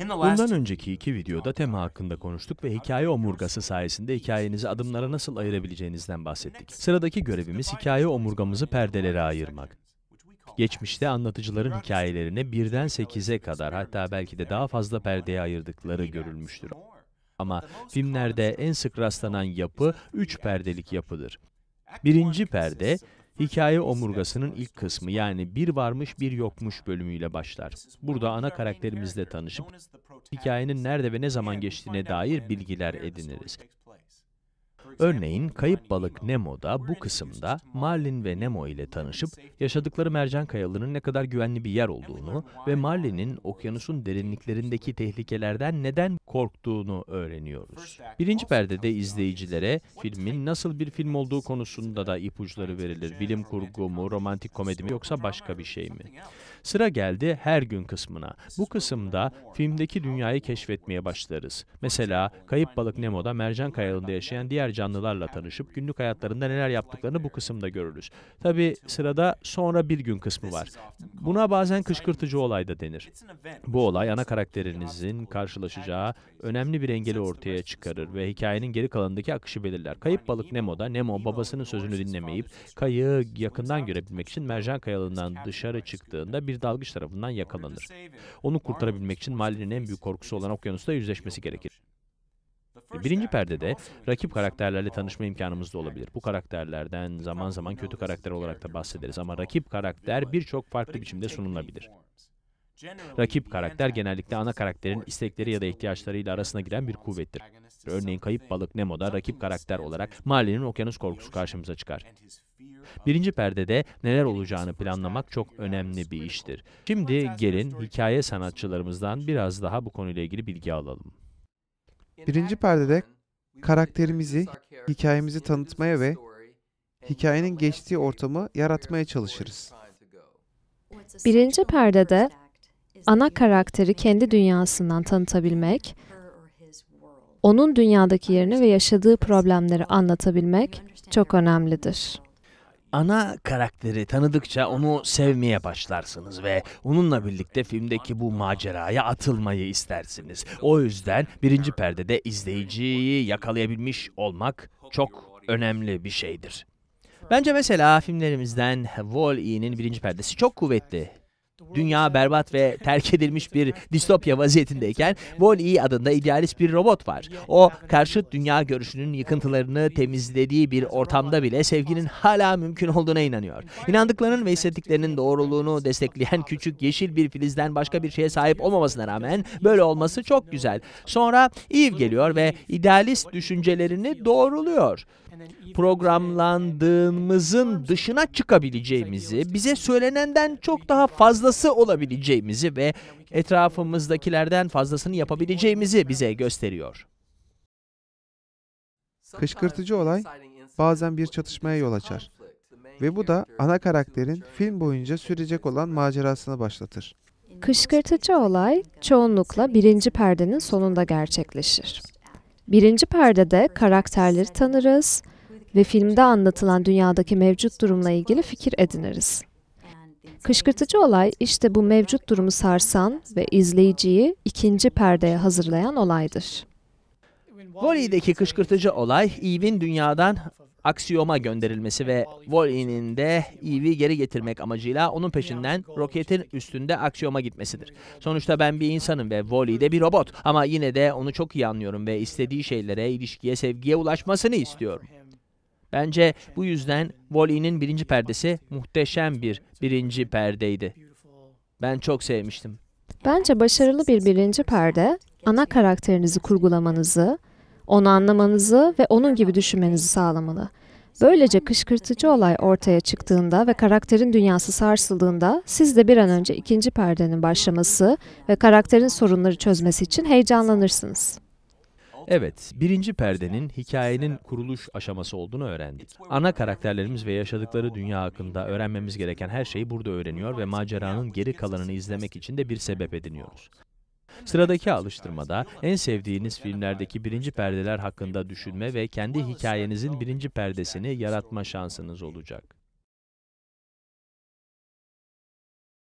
Bundan önceki iki videoda tema hakkında konuştuk ve hikaye omurgası sayesinde hikayenizi adımlara nasıl ayırabileceğinizden bahsettik. Sıradaki görevimiz hikaye omurgamızı perdelere ayırmak. Geçmişte anlatıcıların hikayelerine birden sekize kadar hatta belki de daha fazla perdeye ayırdıkları görülmüştür. Ama filmlerde en sık rastlanan yapı üç perdelik yapıdır. Birinci perde Hikaye omurgasının ilk kısmı yani bir varmış bir yokmuş bölümüyle başlar. Burada ana karakterimizle tanışıp hikayenin nerede ve ne zaman geçtiğine dair bilgiler ediniriz. Örneğin kayıp balık Nemo'da bu kısımda Marlin ve Nemo ile tanışıp yaşadıkları mercan kayalarının ne kadar güvenli bir yer olduğunu ve Marlin'in okyanusun derinliklerindeki tehlikelerden neden korktuğunu öğreniyoruz. Birinci perdede izleyicilere filmin nasıl bir film olduğu konusunda da ipuçları verilir. Bilim kurgu mu, romantik komedi mi yoksa başka bir şey mi? Sıra geldi her gün kısmına. Bu kısımda filmdeki dünyayı keşfetmeye başlarız. Mesela kayıp balık Nemo'da mercan kayalında yaşayan diğer diğer canlılarla tanışıp günlük hayatlarında neler yaptıklarını bu kısımda görürüz. Tabi sırada sonra bir gün kısmı var. Buna bazen kışkırtıcı olay da denir. Bu olay ana karakterinizin karşılaşacağı önemli bir engeli ortaya çıkarır ve hikayenin geri kalanındaki akışı belirler. Kayıp balık Nemo'da Nemo babasının sözünü dinlemeyip kayığı yakından görebilmek için mercan kayalığından dışarı çıktığında bir dalgıç tarafından yakalanır. Onu kurtarabilmek için Mali'nin en büyük korkusu olan okyanusta yüzleşmesi gerekir. E, birinci perdede rakip karakterlerle tanışma imkanımız da olabilir. Bu karakterlerden zaman zaman kötü karakter olarak da bahsederiz ama rakip karakter birçok farklı biçimde sunulabilir. Rakip karakter genellikle ana karakterin istekleri ya da ihtiyaçlarıyla arasına giren bir kuvvettir. Örneğin kayıp balık Nemo'da rakip karakter olarak Marley'nin okyanus korkusu karşımıza çıkar. Birinci perdede neler olacağını planlamak çok önemli bir iştir. Şimdi gelin hikaye sanatçılarımızdan biraz daha bu konuyla ilgili bilgi alalım. Birinci perdede karakterimizi, hikayemizi tanıtmaya ve hikayenin geçtiği ortamı yaratmaya çalışırız. Birinci perdede ana karakteri kendi dünyasından tanıtabilmek, onun dünyadaki yerini ve yaşadığı problemleri anlatabilmek çok önemlidir ana karakteri tanıdıkça onu sevmeye başlarsınız ve onunla birlikte filmdeki bu maceraya atılmayı istersiniz. O yüzden birinci perdede izleyiciyi yakalayabilmiş olmak çok önemli bir şeydir. Bence mesela filmlerimizden Wall-E'nin birinci perdesi çok kuvvetli dünya berbat ve terk edilmiş bir distopya vaziyetindeyken Wall-E adında idealist bir robot var. O karşıt dünya görüşünün yıkıntılarını temizlediği bir ortamda bile sevginin hala mümkün olduğuna inanıyor. İnandıklarının ve hissettiklerinin doğruluğunu destekleyen küçük yeşil bir filizden başka bir şeye sahip olmamasına rağmen böyle olması çok güzel. Sonra Eve geliyor ve idealist düşüncelerini doğruluyor programlandığımızın dışına çıkabileceğimizi, bize söylenenden çok daha fazla fazlası olabileceğimizi ve etrafımızdakilerden fazlasını yapabileceğimizi bize gösteriyor. Kışkırtıcı olay bazen bir çatışmaya yol açar ve bu da ana karakterin film boyunca sürecek olan macerasını başlatır. Kışkırtıcı olay çoğunlukla birinci perdenin sonunda gerçekleşir. Birinci perdede karakterleri tanırız ve filmde anlatılan dünyadaki mevcut durumla ilgili fikir ediniriz. Kışkırtıcı olay işte bu mevcut durumu sarsan ve izleyiciyi ikinci perdeye hazırlayan olaydır. Wall-e'deki kışkırtıcı olay Eve'in dünyadan Aksiyom'a gönderilmesi ve Wall-E'nin de Eve'i geri getirmek amacıyla onun peşinden roketin üstünde Aksiyom'a gitmesidir. Sonuçta ben bir insanım ve Wall-E de bir robot ama yine de onu çok iyi anlıyorum ve istediği şeylere, ilişkiye, sevgiye ulaşmasını istiyorum. Bence bu yüzden wall birinci perdesi muhteşem bir birinci perdeydi. Ben çok sevmiştim. Bence başarılı bir birinci perde, ana karakterinizi kurgulamanızı, onu anlamanızı ve onun gibi düşünmenizi sağlamalı. Böylece kışkırtıcı olay ortaya çıktığında ve karakterin dünyası sarsıldığında siz de bir an önce ikinci perdenin başlaması ve karakterin sorunları çözmesi için heyecanlanırsınız. Evet, birinci perdenin hikayenin kuruluş aşaması olduğunu öğrendik. Ana karakterlerimiz ve yaşadıkları dünya hakkında öğrenmemiz gereken her şeyi burada öğreniyor ve maceranın geri kalanını izlemek için de bir sebep ediniyoruz. Sıradaki alıştırmada en sevdiğiniz filmlerdeki birinci perdeler hakkında düşünme ve kendi hikayenizin birinci perdesini yaratma şansınız olacak.